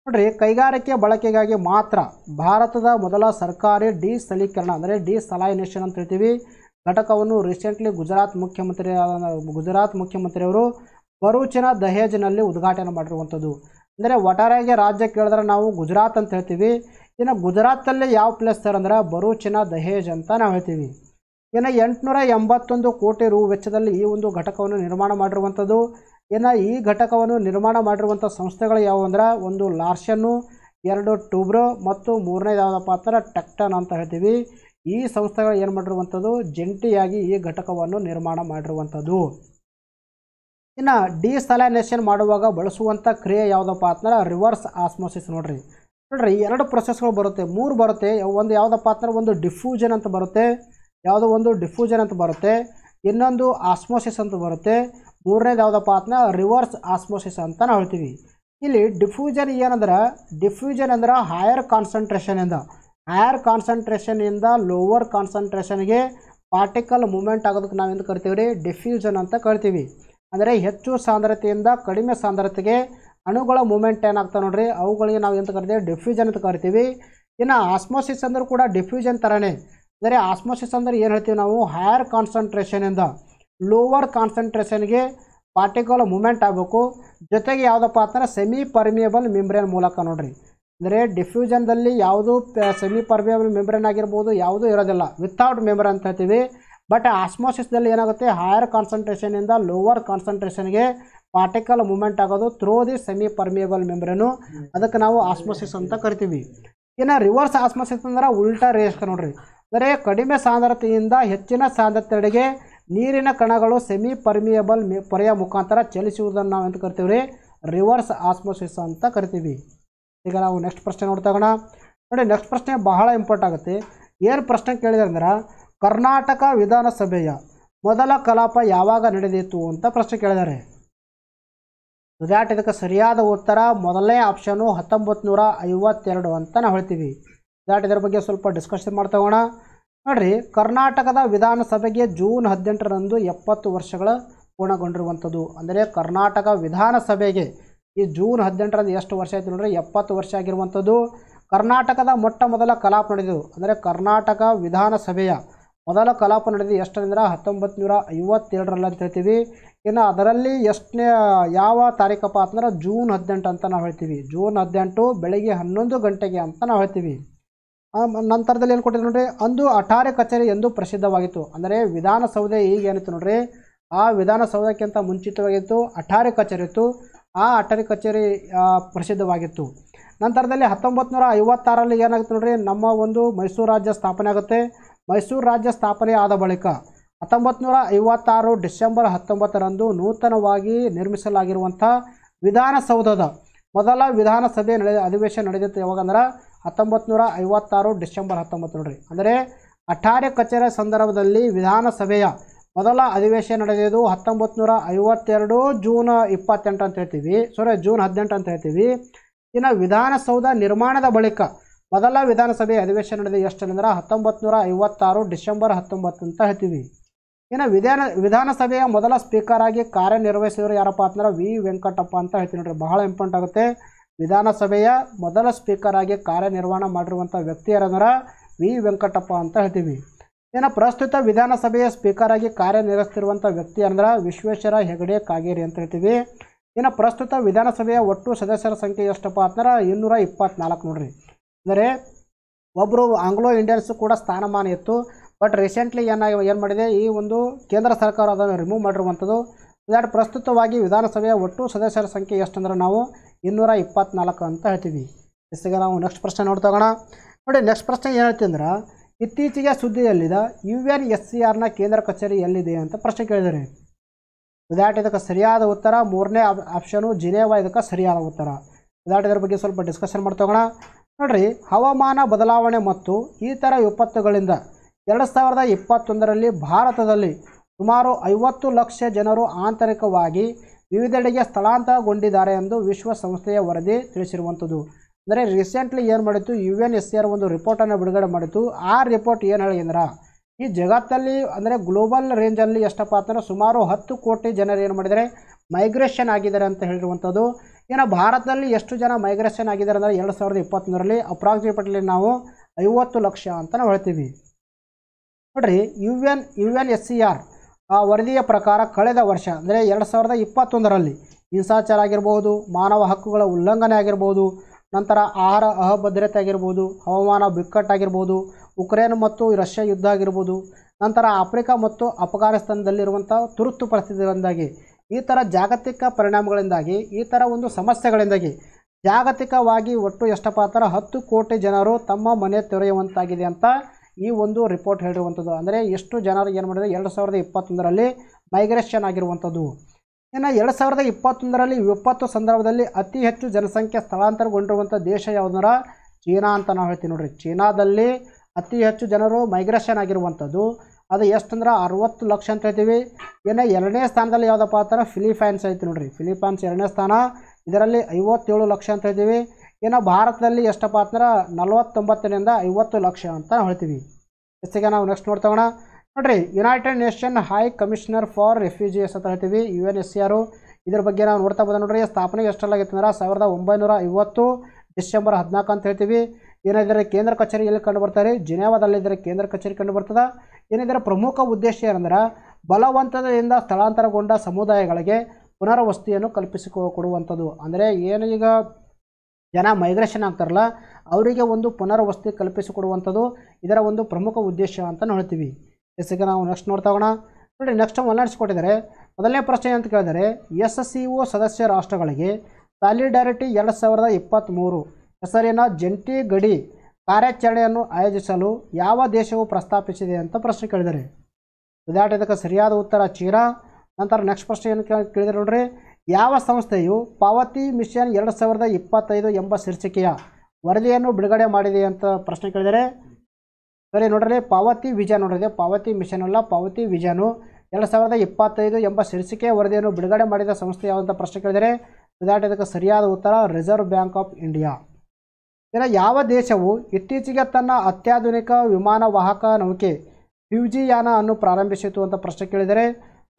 Speaker 1: ನೋಡಿರಿ ಕೈಗಾರಿಕೆ ಬಳಕೆಗಾಗಿ ಮಾತ್ರ ಭಾರತದ ಮೊದಲ ಸರ್ಕಾರಿ ಡಿ ಸಲೀಕರಣ ಅಂದರೆ ಡಿ ಸಲೈನೇಷನ್ ಅಂತ ಹೇಳ್ತೀವಿ ಘಟಕವನ್ನು ರೀಸೆಂಟ್ಲಿ ಗುಜರಾತ್ ಮುಖ್ಯಮಂತ್ರಿ ಗುಜರಾತ್ ಮುಖ್ಯಮಂತ್ರಿಯವರು ಬರೂಚಿನ ದಹೇಜ್ನಲ್ಲಿ ಉದ್ಘಾಟನೆ ಮಾಡಿರುವಂಥದ್ದು ಅಂದರೆ ಒಟ್ಟಾರೆಯಾಗಿ ರಾಜ್ಯ ಕೇಳಿದ್ರೆ ನಾವು ಗುಜರಾತ್ ಅಂತ ಹೇಳ್ತೀವಿ ಇನ್ನು ಗುಜರಾತಲ್ಲಿ ಯಾವ ಪ್ಲೇಸ್ ಸರ್ ಅಂದ್ರೆ ಬರೂಚಿನ ದಹೇಜ್ ಅಂತ ನಾವು ಹೇಳ್ತೀವಿ ಇನ್ನು ಎಂಟುನೂರ ಎಂಬತ್ತೊಂದು ಕೋಟಿ ರು ವೆಚ್ಚದಲ್ಲಿ ಈ ಒಂದು ಘಟಕವನ್ನು ನಿರ್ಮಾಣ ಮಾಡಿರುವಂಥದ್ದು ಇನ್ನು ಈ ಘಟಕವನ್ನು ನಿರ್ಮಾಣ ಮಾಡಿರುವಂಥ ಸಂಸ್ಥೆಗಳು ಯಾವುವು ಅಂದ್ರೆ ಒಂದು ಲಾರ್ಷನ್ನು ಎರಡು ಟೂಬ್ರೋ ಮತ್ತು ಮೂರನೇ ಯಾವುದಪ್ಪ ಅಂದ್ರೆ ಟೆಕ್ಟನ್ ಅಂತ ಹೇಳ್ತೀವಿ ಈ ಸಂಸ್ಥೆಗಳು ಏನು ಮಾಡಿರುವಂಥದ್ದು ಜಂಟಿಯಾಗಿ ಈ ಘಟಕವನ್ನು ನಿರ್ಮಾಣ ಮಾಡಿರುವಂಥದ್ದು ಇನ್ನು ಡಿಸಲೈನೇಷನ್ ಮಾಡುವಾಗ ಬಳಸುವಂಥ ಕ್ರಿಯೆ ಯಾವುದಪ್ಪ ಅಂತಂದ್ರೆ ರಿವರ್ಸ್ ಆಸ್ಮೋಸಿಸ್ ನೋಡಿರಿ ನೋಡ್ರಿ ಎರಡು ಪ್ರೊಸೆಸ್ಗಳು ಬರುತ್ತೆ ಮೂರು ಬರುತ್ತೆ ಒಂದು ಯಾವುದಪ್ಪ ಅಂದ್ರೆ ಒಂದು ಡಿಫ್ಯೂಷನ್ ಅಂತ ಬರುತ್ತೆ ಯಾವುದೋ ಒಂದು ಡಿಫ್ಯೂಷನ್ ಅಂತ ಬರುತ್ತೆ ಇನ್ನೊಂದು ಆಸ್ಮೋಸಿಸ್ ಅಂತ ಬರುತ್ತೆ ಮೂರನೇದು ಯಾವುದಪ್ಪ ಅಂದ್ರೆ ರಿವರ್ಸ್ ಆಸ್ಮೋಸಿಸ್ ಅಂತ ನಾವು ಹೇಳ್ತೀವಿ ಇಲ್ಲಿ ಡಿಫ್ಯೂಜನ್ ಏನಂದ್ರೆ ಡಿಫ್ಯೂಷನ್ ಅಂದ್ರೆ ಹೈಯರ್ ಕಾನ್ಸಂಟ್ರೇಷನಿಂದ ಹೈಯರ್ ಕಾನ್ಸಂಟ್ರೇಷನಿಂದ ಲೋವರ್ ಕಾನ್ಸಂಟ್ರೇಷನ್ಗೆ ಪಾರ್ಟಿಕಲ್ ಮೂಮೆಂಟ್ ಆಗೋದಕ್ಕೆ ನಾವು ಏನು ಕರಿತೀವಿ ರೀ ಡಿಫ್ಯೂಷನ್ ಅಂತ ಕರಿತೀವಿ ಅಂದರೆ ಹೆಚ್ಚು ಸಾಂದ್ರತೆಯಿಂದ ಕಡಿಮೆ ಸಾಂದ್ರತೆಗೆ ಅಣುಗಳ ಮೂಮೆಂಟ್ ಏನಾಗ್ತಾವೆ ನೋಡ್ರಿ ಅವುಗಳಿಗೆ ನಾವು ಎಂತ ಕರಿತೀವಿ ಡಿಫ್ಯೂಷನ್ ಅಂತ ಕರಿತೀವಿ ಇನ್ನು ಆಸ್ಮೋಸಿಸ್ ಅಂದರೂ ಕೂಡ ಡಿಫ್ಯೂಷನ್ ಥರನೇ ಅಂದರೆ ಆಸ್ಮೋಸಿಸ್ ಅಂದರೆ ಏನು ಹೇಳ್ತೀವಿ ನಾವು ಹೈಯರ್ ಕಾನ್ಸಂಟ್ರೇಷನಿಂದ ಲೋವರ್ ಕಾನ್ಸಂಟ್ರೇಷನ್ಗೆ ಪಾರ್ಟಿಕಲ್ ಮೂಮೆಂಟ್ ಆಗಬೇಕು ಜೊತೆಗೆ ಯಾವುದಪ್ಪ ಅಂತಂದ್ರೆ ಸೆಮಿ ಪರ್ಮಿಯಬಲ್ ಮೆಂಬ್ರೇನ್ ಮೂಲಕ ನೋಡ್ರಿ ಅಂದರೆ ಡಿಫ್ಯೂಷನ್ದಲ್ಲಿ ಯಾವುದು ಸೆಮಿ ಪರ್ಮಿಯಬಲ್ ಮೆಂಬ್ರೇನ್ ಆಗಿರ್ಬೋದು ಯಾವುದೂ ಇರೋದಿಲ್ಲ ವಿತೌಟ್ ಮೆಂಬ್ರೇನ್ ಅಂತ ಹೇಳ್ತೀವಿ ಬಟ್ ಆಸ್ಮೋಸಿಸ್ದಲ್ಲಿ ಏನಾಗುತ್ತೆ ಹೈಯರ್ ಕಾನ್ಸಂಟ್ರೇಷನಿಂದ ಲೋವರ್ ಕಾನ್ಸಂಟ್ರೇಷನ್ಗೆ ಪಾರ್ಟಿಕಲ್ ಮೂಮೆಂಟ್ ಆಗೋದು through the semi permeable membrane ಅದಕ್ಕೆ ನಾವು ಆಸ್ಮೋಸಿಸ್ ಅಂತ ಕರಿತೀವಿ ಇನ್ನು ರಿವರ್ಸ್ ಆಸ್ಮೋಸಿಸ್ ಅಂದ್ರೆ ಉಲ್ಟಾ ರೇಸ್ ನೋಡ್ರಿ ಅಂದರೆ ಕಡಿಮೆ ಸಾಂದ್ರತೆಯಿಂದ ಹೆಚ್ಚಿನ ಸಾಂದ್ರತೆಡೆಗೆ ನೀರಿನ ಕಣಗಳು ಸೆಮಿ ಪರ್ಮಿಯಬಲ್ ಪೊರೆಯ ಮುಖಾಂತರ ಚಲಿಸುವುದನ್ನು ನಾವು ಅಂತ ಕರಿತೀವಿ ರೀ ರಿವರ್ಸ್ ಆಸ್ಮೋಸಿಸ್ ಅಂತ ಕರಿತೀವಿ ಈಗ ನಾವು ನೆಕ್ಸ್ಟ್ ಪ್ರಶ್ನೆ ನೋಡ್ತಾ ನೋಡಿ ನೆಕ್ಸ್ಟ್ ಪ್ರಶ್ನೆ ಬಹಳ ಇಂಪಾರ್ಟ್ ಆಗುತ್ತೆ ಏನು ಪ್ರಶ್ನೆ ಕೇಳಿದೆ ಅಂದ್ರೆ ಕರ್ನಾಟಕ ವಿಧಾನಸಭೆಯ ಮೊದಲ ಕಲಾಪ ಯಾವಾಗ ನಡೆದಿತ್ತು ಅಂತ ಪ್ರಶ್ನೆ ಕೇಳಿದ್ದಾರೆ ವಿದ್ಯಾರ್ಥಿ ಇದಕ್ಕೆ ಸರಿಯಾದ ಉತ್ತರ ಮೊದಲನೇ ಆಪ್ಷನು ಹತ್ತೊಂಬತ್ತು ನೂರ ಐವತ್ತೆರಡು ಅಂತ ನಾವು ಹೇಳ್ತೀವಿ ವಿದ್ಯಾರ್ಥಿ ಇದರ ಬಗ್ಗೆ ಸ್ವಲ್ಪ ಡಿಸ್ಕಷನ್ ಮಾಡ್ತಾ ಹೋಗೋಣ ನೋಡಿರಿ ಕರ್ನಾಟಕದ ವಿಧಾನಸಭೆಗೆ ಜೂನ್ ಹದಿನೆಂಟರಂದು ಎಪ್ಪತ್ತು ವರ್ಷಗಳ ಪೂರ್ಣಗೊಂಡಿರುವಂಥದ್ದು ಅಂದರೆ ಕರ್ನಾಟಕ ವಿಧಾನಸಭೆಗೆ ಈ ಜೂನ್ ಹದಿನೆಂಟರಂದು ಎಷ್ಟು ವರ್ಷ ಆಯಿತು ನೋಡ್ರಿ ಎಪ್ಪತ್ತು ವರ್ಷ ಆಗಿರುವಂಥದ್ದು ಕರ್ನಾಟಕದ ಮೊಟ್ಟ ಮೊದಲ ಕಲಾಪ ನಡೆದು ಅಂದರೆ ಕರ್ನಾಟಕ ವಿಧಾನಸಭೆಯ ಮೊದಲ ಕಲಾಪ ನಡೆದು ಎಷ್ಟರಿಂದ ಹತ್ತೊಂಬತ್ತು ನೂರ ಐವತ್ತೇಳರಲ್ಲಿ ಅಂತ ಹೇಳ್ತೀವಿ ಇನ್ನು ಅದರಲ್ಲಿ ಎಷ್ಟನೇ ಯಾವ ತಾರೀಕಪ್ಪ ಅಂತಂದ್ರೆ ಜೂನ್ ಹದಿನೆಂಟು ಅಂತ ನಾವು ಹೇಳ್ತೀವಿ ಜೂನ್ ಹದಿನೆಂಟು ಬೆಳಗ್ಗೆ ಹನ್ನೊಂದು ಗಂಟೆಗೆ ಅಂತ ನಾವು ಹೇಳ್ತೀವಿ ನಂತರದಲ್ಲಿ ಏನು ಕೊಟ್ಟಿದ್ರು ನೋಡ್ರಿ ಅಂದು ಅಠಾರೆ ಕಚೇರಿ ಎಂದು ಪ್ರಸಿದ್ಧವಾಗಿತ್ತು ಅಂದರೆ ವಿಧಾನಸೌಧ ಈಗೇನಿತ್ತು ನೋಡ್ರಿ ಆ ವಿಧಾನಸೌಧಕ್ಕಿಂತ ಮುಂಚಿತವಾಗಿತ್ತು ಅಠಾರೆ ಕಚೇರಿ ಇತ್ತು ಆ ಅಠಾರಿ ಕಚೇರಿ ಪ್ರಸಿದ್ಧವಾಗಿತ್ತು ನಂತರದಲ್ಲಿ ಹತ್ತೊಂಬತ್ತು ನೂರ ಐವತ್ತಾರಲ್ಲಿ ಏನಾಗುತ್ತೆ ನೋಡ್ರಿ ನಮ್ಮ ಒಂದು ಮೈಸೂರು ರಾಜ್ಯ ಸ್ಥಾಪನೆ ಆಗುತ್ತೆ ಮೈಸೂರು ರಾಜ್ಯ ಸ್ಥಾಪನೆ ಆದ ಬಳಿಕ ಹತ್ತೊಂಬತ್ತು ನೂರ ಐವತ್ತಾರು ಡಿಸೆಂಬರ್ ಹತ್ತೊಂಬತ್ತರಂದು ನೂತನವಾಗಿ ನಿರ್ಮಿಸಲಾಗಿರುವಂಥ ವಿಧಾನಸೌಧದ ಮೊದಲ ವಿಧಾನಸಭೆ ನಡೆದ ಅಧಿವೇಶನ ನಡೆದಿತ್ತು ಯಾವಾಗಂದ್ರೆ ಹತ್ತೊಂಬತ್ತು ನೂರ ಐವತ್ತಾರು ಡಿಸೆಂಬರ್ ಹತ್ತೊಂಬತ್ತು ನೋಡ್ರಿ ಅಂದರೆ ಅಠಾರೆ ಕಚೇರಿ ಸಂದರ್ಭದಲ್ಲಿ ವಿಧಾನಸಭೆಯ ಮೊದಲ ಅಧಿವೇಶನ ನಡೆದಿದ್ದು ಹತ್ತೊಂಬತ್ತು ನೂರ ಐವತ್ತೆರಡು ಜೂನ್ ಇಪ್ಪತ್ತೆಂಟು ಅಂತ ಹೇಳ್ತೀವಿ ಸಾರಿ ಜೂನ್ ಹದಿನೆಂಟು ಅಂತ ಹೇಳ್ತೀವಿ ಇನ್ನು ವಿಧಾನಸೌಧ ನಿರ್ಮಾಣದ ಬಳಿಕ ಮೊದಲ ವಿಧಾನಸಭೆ ಅಧಿವೇಶನ ನಡೆದ ಅಂದ್ರೆ ಹತ್ತೊಂಬತ್ತು ನೂರ ಐವತ್ತಾರು ಡಿಸೆಂಬರ್ ಹತ್ತೊಂಬತ್ತು ಅಂತ ಹೇಳ್ತೀವಿ ಇನ್ನು ವಿಧಾನ ವಿಧಾನಸಭೆಯ ಮೊದಲ ಸ್ಪೀಕರ್ ಆಗಿ ಕಾರ್ಯನಿರ್ವಹಿಸಿದವರು ಯಾರಪ್ಪ ಅಂತಂದ್ರೆ ವಿ ವೆಂಕಟಪ್ಪ ಅಂತ ಹೇಳ್ತೀನಿ ನೋಡ್ರಿ ಬಹಳ ಇಂಪಾರ್ಟೆಂಟ್ ಆಗುತ್ತೆ ವಿಧಾನಸಭೆಯ ಮೊದಲ ಸ್ಪೀಕರ್ ಆಗಿ ಕಾರ್ಯನಿರ್ವಹಣೆ ಮಾಡಿರುವಂಥ ವ್ಯಕ್ತಿ ಯಾರಂದ್ರೆ ವಿ ವೆಂಕಟಪ್ಪ ಅಂತ ಹೇಳ್ತೀವಿ ಇನ್ನು ಪ್ರಸ್ತುತ ವಿಧಾನಸಭೆಯ ಸ್ಪೀಕರ್ ಆಗಿ ಕಾರ್ಯನಿರ್ವಹಿಸ್ತಿರುವಂಥ ವ್ಯಕ್ತಿ ಅಂದ್ರೆ ವಿಶ್ವೇಶ್ವರ ಹೆಗಡೆ ಕಾಗೇರಿ ಅಂತ ಹೇಳ್ತೀವಿ ಇನ್ನು ಪ್ರಸ್ತುತ ವಿಧಾನಸಭೆಯ ಒಟ್ಟು ಸದಸ್ಯರ ಸಂಖ್ಯೆ ಎಷ್ಟಪ್ಪ ಅಂತಂದ್ರೆ ಇನ್ನೂರ ಇಪ್ಪತ್ನಾಲ್ಕು ನೋಡ್ರಿ ಅಂದರೆ ಒಬ್ಬರು ಆಂಗ್ಲೋ ಇಂಡಿಯನ್ಸು ಕೂಡ ಸ್ಥಾನಮಾನ ಇತ್ತು ಬಟ್ ರೀಸೆಂಟ್ಲಿ ಏನಾಗಿ ಏನು ಮಾಡಿದೆ ಈ ಒಂದು ಕೇಂದ್ರ ಸರ್ಕಾರ ಅದನ್ನು ರಿಮೂವ್ ಮಾಡಿರುವಂಥದ್ದು ದಟ್ ಪ್ರಸ್ತುತವಾಗಿ ವಿಧಾನಸಭೆಯ ಒಟ್ಟು ಸದಸ್ಯರ ಸಂಖ್ಯೆ ಎಷ್ಟು ಅಂದ್ರೆ ನಾವು ಇನ್ನೂರ ಇಪ್ಪತ್ನಾಲ್ಕು ಅಂತ ಹೇಳ್ತೀವಿ ಎಸ್ಗೆ ನಾವು ನೆಕ್ಸ್ಟ್ ಪ್ರಶ್ನೆ ನೋಡ್ತಾ ನೋಡಿ ನೆಕ್ಸ್ಟ್ ಪ್ರಶ್ನೆ ಏನು ಹೇಳ್ತೀವಿ ಅಂದ್ರೆ ಇತ್ತೀಚೆಗೆ ಸುದ್ದಿಯಲ್ಲಿದ ಯು ಎನ್ ಎಸ್ ಸಿ ಆರ್ನ ಕೇಂದ್ರ ಕಚೇರಿ ಎಲ್ಲಿದೆ ಅಂತ ಪ್ರಶ್ನೆ ಕೇಳಿದರೆ ವಿದಾಟ್ ಇದಕ್ಕೆ ಸರಿಯಾದ ಉತ್ತರ ಮೂರನೇ ಆಪ್ಷನು ಜಿನೇವಾ ಇದಕ್ಕೆ ಸರಿಯಾದ ಉತ್ತರ ವಿದಾಟ್ ಇದರ ಬಗ್ಗೆ ಸ್ವಲ್ಪ ಡಿಸ್ಕಷನ್ ಮಾಡ್ತೋಗೋಣ ನೋಡ್ರಿ ಹವಾಮಾನ ಬದಲಾವಣೆ ಮತ್ತು ಈ ಥರ ವಿಪತ್ತುಗಳಿಂದ ಎರಡು ಸಾವಿರದ ಇಪ್ಪತ್ತೊಂದರಲ್ಲಿ ಭಾರತದಲ್ಲಿ ಸುಮಾರು ಐವತ್ತು ಲಕ್ಷ ಜನರು ಆಂತರಿಕವಾಗಿ ವಿವಿಧೆಡೆಗೆ ಸ್ಥಳಾಂತರಗೊಂಡಿದ್ದಾರೆ ಎಂದು ವಿಶ್ವಸಂಸ್ಥೆಯ ವರದಿ ತಿಳಿಸಿರುವಂಥದ್ದು ಅಂದರೆ ರೀಸೆಂಟ್ಲಿ ಏನು ಮಾಡಿತ್ತು U N S C R ಒಂದು ರಿಪೋರ್ಟನ್ನು ಬಿಡುಗಡೆ ಮಾಡಿತ್ತು ಆ ರಿಪೋರ್ಟ್ ಏನು ಹೇಳಿದ್ರೆ ಈ ಜಗತ್ತಲ್ಲಿ ಅಂದರೆ ಗ್ಲೋಬಲ್ ರೇಂಜಲ್ಲಿ ಎಷ್ಟಪ್ಪ ಅಂತಂದರೆ ಸುಮಾರು ಹತ್ತು ಕೋಟಿ ಜನರು ಏನು ಮಾಡಿದರೆ ಮೈಗ್ರೇಷನ್ ಆಗಿದ್ದಾರೆ ಅಂತ ಹೇಳಿರುವಂಥದ್ದು ಇನ್ನು ಭಾರತದಲ್ಲಿ ಎಷ್ಟು ಜನ ಮೈಗ್ರೇಷನ್ ಆಗಿದ್ದಾರೆ ಅಂದರೆ ಎರಡು ಸಾವಿರದ ಇಪ್ಪತ್ತೊಂದರಲ್ಲಿ ಅಪ್ರಾಕ್ಸಿಮೇಟ್ಲಿ ನಾವು ಐವತ್ತು ಲಕ್ಷ ಅಂತ ನಾವು ಹೇಳ್ತೀವಿ ನೋಡಿರಿ U N U N S C R ಆ ವರದಿಯ ಪ್ರಕಾರ ಕಳೆದ ವರ್ಷ ಅಂದರೆ ಎರಡು ಸಾವಿರದ ಇಪ್ಪತ್ತೊಂದರಲ್ಲಿ ಹಿಂಸಾಚಾರ ಆಗಿರ್ಬೋದು ಮಾನವ ಹಕ್ಕುಗಳ ಉಲ್ಲಂಘನೆ ಆಗಿರ್ಬೋದು ನಂತರ ಆಹಾರ ಅಹಭದ್ರತೆ ಆಗಿರ್ಬೋದು ಹವಾಮಾನ ಬಿಕ್ಕಟ್ಟಾಗಿರ್ಬೋದು ಉಕ್ರೇನ್ ಮತ್ತು ರಷ್ಯಾ ಯುದ್ಧ ಆಗಿರ್ಬೋದು ನಂತರ ಆಫ್ರಿಕಾ ಮತ್ತು ಅಫ್ಘಾನಿಸ್ತಾನದಲ್ಲಿರುವಂಥ ತುರ್ತು ಪರಿಸ್ಥಿತಿಯಿಂದಾಗಿ ಈ ಥರ ಜಾಗತಿಕ ಪರಿಣಾಮಗಳಿಂದಾಗಿ ಈ ಥರ ಒಂದು ಸಮಸ್ಯೆಗಳಿಂದಾಗಿ ಜಾಗತಿಕವಾಗಿ ಒಟ್ಟು ಎಷ್ಟಪ್ಪ ಅಂದ್ರೆ ಹತ್ತು ಕೋಟಿ ಜನರು ತಮ್ಮ ಮನೆ ತೊರೆಯುವಂತಾಗಿದೆ ಅಂತ ಈ ಒಂದು ರಿಪೋರ್ಟ್ ಹೇಳಿರುವಂಥದ್ದು ಅಂದರೆ ಎಷ್ಟು ಜನರು ಏನು ಮಾಡಿದರೆ ಎರಡು ಸಾವಿರದ ಇಪ್ಪತ್ತೊಂದರಲ್ಲಿ ಮೈಗ್ರೇಷನ್ ಆಗಿರುವಂಥದ್ದು ಇನ್ನು ಎರಡು ಸಾವಿರದ ಇಪ್ಪತ್ತೊಂದರಲ್ಲಿ ವಿಪತ್ತು ಸಂದರ್ಭದಲ್ಲಿ ಅತಿ ಹೆಚ್ಚು ಜನಸಂಖ್ಯೆ ಸ್ಥಳಾಂತರಗೊಂಡಿರುವಂಥ ದೇಶ ಯಾವುದರ ಚೀನಾ ಅಂತ ನಾವು ಹೇಳ್ತೀವಿ ನೋಡ್ರಿ ಚೀನಾದಲ್ಲಿ ಅತಿ ಹೆಚ್ಚು ಜನರು ಮೈಗ್ರೇಷನ್ ಆಗಿರುವಂಥದ್ದು ಅದು ಅಂದ್ರೆ ಅರವತ್ತು ಲಕ್ಷ ಅಂತ ಹೇಳ್ತೀವಿ ಇನ್ನು ಎರಡನೇ ಸ್ಥಾನದಲ್ಲಿ ಯಾವುದಪ್ಪ ಅಂತಾರೆ ಫಿಲಿಪೈನ್ಸ್ ಐತಿ ನೋಡಿರಿ ಫಿಲಿಪೈನ್ಸ್ ಎರಡನೇ ಸ್ಥಾನ ಇದರಲ್ಲಿ ಐವತ್ತೇಳು ಲಕ್ಷ ಅಂತ ಹೇಳ್ತೀವಿ ಇನ್ನು ಭಾರತದಲ್ಲಿ ಎಷ್ಟಪ್ಪ ಅಂದ್ರೆ ನಲವತ್ತೊಂಬತ್ತರಿಂದ ಐವತ್ತು ಲಕ್ಷ ಅಂತ ಹೇಳ್ತೀವಿ ಹೆಚ್ಚಿಗೆ ನಾವು ನೆಕ್ಸ್ಟ್ ನೋಡ್ತೋಣ ನೋಡಿರಿ United Nation High Commissioner for Refugees ಅಂತ ಹೇಳ್ತೀವಿ ಯು ಎನ್ ಎಸ್ ಸಿ ಆರು ಇದ್ರ ಬಗ್ಗೆ ನಾವು ನೋಡ್ತಾ ಬಂದ ನೋಡ್ರಿ ಸ್ಥಾಪನೆಗೆ ಆಗಿತ್ತು ಅಂದ್ರೆ ಸಾವಿರದ ಒಂಬೈನೂರ ಐವತ್ತು ಡಿಸೆಂಬರ್ ಹದಿನಾಲ್ಕು ಅಂತ ಹೇಳ್ತೀವಿ ಏನಾದರೆ ಕೇಂದ್ರ ಕಚೇರಿ ಎಲ್ಲಿ ಕಂಡು ಬರ್ತಾರೆ ಜಿನೇವಾದಲ್ಲಿ ಇದರ ಕೇಂದ್ರ ಕಚೇರಿ ಕಂಡು ಬರ್ತದೆ ಏನಿದರ ಪ್ರಮುಖ ಉದ್ದೇಶ ಏನಂದ್ರೆ ಬಲವಂತದಿಂದ ಸ್ಥಳಾಂತರಗೊಂಡ ಸಮುದಾಯಗಳಿಗೆ ಪುನರ್ವಸತಿಯನ್ನು ಕಲ್ಪಿಸಿಕೊ ಕೊಡುವಂಥದ್ದು ಅಂದರೆ ಏನು ಈಗ ಜನ ಮೈಗ್ರೇಷನ್ ಆಗ್ತಾರಲ್ಲ ಅವರಿಗೆ ಒಂದು ಪುನರ್ವಸತಿ ಕಲ್ಪಿಸಿಕೊಡುವಂಥದ್ದು ಇದರ ಒಂದು ಪ್ರಮುಖ ಉದ್ದೇಶ ಅಂತ ನೋಡ್ತೀವಿ ಎಸ್ಗೆ ನಾವು ನೆಕ್ಸ್ಟ್ ನೋಡ್ತಾ ಹೋಗೋಣ ನೋಡಿ ನೆಕ್ಸ್ಟ್ ಕೊಟ್ಟಿದ್ದಾರೆ ಮೊದಲನೇ ಪ್ರಶ್ನೆ ಅಂತ ಕೇಳಿದರೆ ಎಸ್ ಸಿ ಒ ಸದಸ್ಯ ರಾಷ್ಟ್ರಗಳಿಗೆ ಸಾಲಿಡಾರಿಟಿ ಎರಡು ಸಾವಿರದ ಇಪ್ಪತ್ತ್ಮೂರು ಹೆಸರಿನ ಜಂಟಿ ಗಡಿ ಕಾರ್ಯಾಚರಣೆಯನ್ನು ಆಯೋಜಿಸಲು ಯಾವ ದೇಶವು ಪ್ರಸ್ತಾಪಿಸಿದೆ ಅಂತ ಪ್ರಶ್ನೆ ಕೇಳಿದರೆ ವಿದಾಟ್ ಸರಿಯಾದ ಉತ್ತರ ಚೀನಾ ನಂತರ ನೆಕ್ಸ್ಟ್ ಪ್ರಶ್ನೆ ಏನು ಕೇಳಿದರೆ ನೋಡ್ರಿ ಯಾವ ಸಂಸ್ಥೆಯು ಪಾವತಿ ಮಿಷನ್ ಎರಡು ಸಾವಿರದ ಇಪ್ಪತ್ತೈದು ಎಂಬ ಶೀರ್ಷಿಕೆಯ ವರದಿಯನ್ನು ಬಿಡುಗಡೆ ಮಾಡಿದೆ ಅಂತ ಪ್ರಶ್ನೆ ಕೇಳಿದರೆ ಸರಿ ನೋಡ್ರಿ ಪಾವತಿ ವಿಜನ್ ನೋಡಿದೆ ಪಾವತಿ ಮಿಷನ್ ಅಲ್ಲ ಪಾವತಿ ವಿಜನು ಎರಡು ಸಾವಿರದ ಇಪ್ಪತ್ತೈದು ಎಂಬ ಶೀರ್ಷಿಕೆಯ ವರದಿಯನ್ನು ಬಿಡುಗಡೆ ಮಾಡಿದ ಸಂಸ್ಥೆ ಯಾವುದಂತ ಪ್ರಶ್ನೆ ಕೇಳಿದರೆ ವಿದಾಟ್ ಇದಕ್ಕೆ ಸರಿಯಾದ ಉತ್ತರ ರಿಸರ್ವ್ ಬ್ಯಾಂಕ್ ಆಫ್ ಇಂಡಿಯಾ ಇನ್ನು ಯಾವ ದೇಶವು ಇತ್ತೀಚೆಗೆ ತನ್ನ ಅತ್ಯಾಧುನಿಕ ವಿಮಾನ ವಾಹಕ ನೌಕೆ ಯಾನ ಅನ್ನು ಪ್ರಾರಂಭಿಸಿತು ಅಂತ ಪ್ರಶ್ನೆ ಕೇಳಿದರೆ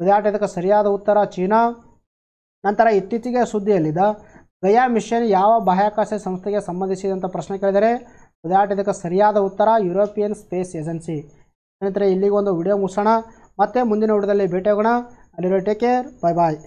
Speaker 1: ವಿದ್ಯಾರ್ಥಿ ಸರಿಯಾದ ಉತ್ತರ ಚೀನಾ ನಂತರ ಇತ್ತೀಚೆಗೆ ಸುದ್ದಿಯಲ್ಲಿದ್ದ ಗಯಾ ಮಿಷನ್ ಯಾವ ಬಾಹ್ಯಾಕಾಶ ಸಂಸ್ಥೆಗೆ ಸಂಬಂಧಿಸಿದೆ ಅಂತ ಪ್ರಶ್ನೆ ಕೇಳಿದರೆ ವಿದ್ಯಾರ್ಥಿ ಇದಕ್ಕೆ ಸರಿಯಾದ ಉತ್ತರ ಯುರೋಪಿಯನ್ ಸ್ಪೇಸ್ ಏಜೆನ್ಸಿ ಸ್ನೇಹಿತರೆ ಇಲ್ಲಿಗೊಂದು ವಿಡಿಯೋ ಮುಗಿಸೋಣ ಮತ್ತೆ ಮುಂದಿನ ವಿಡಿಯೋದಲ್ಲಿ ಭೇಟಿಯಾಗೋಣ ಅಲ್ಲಿರೋ ಟೇಕ್ ಕೇರ್ ಬಾಯ್ ಬಾಯ್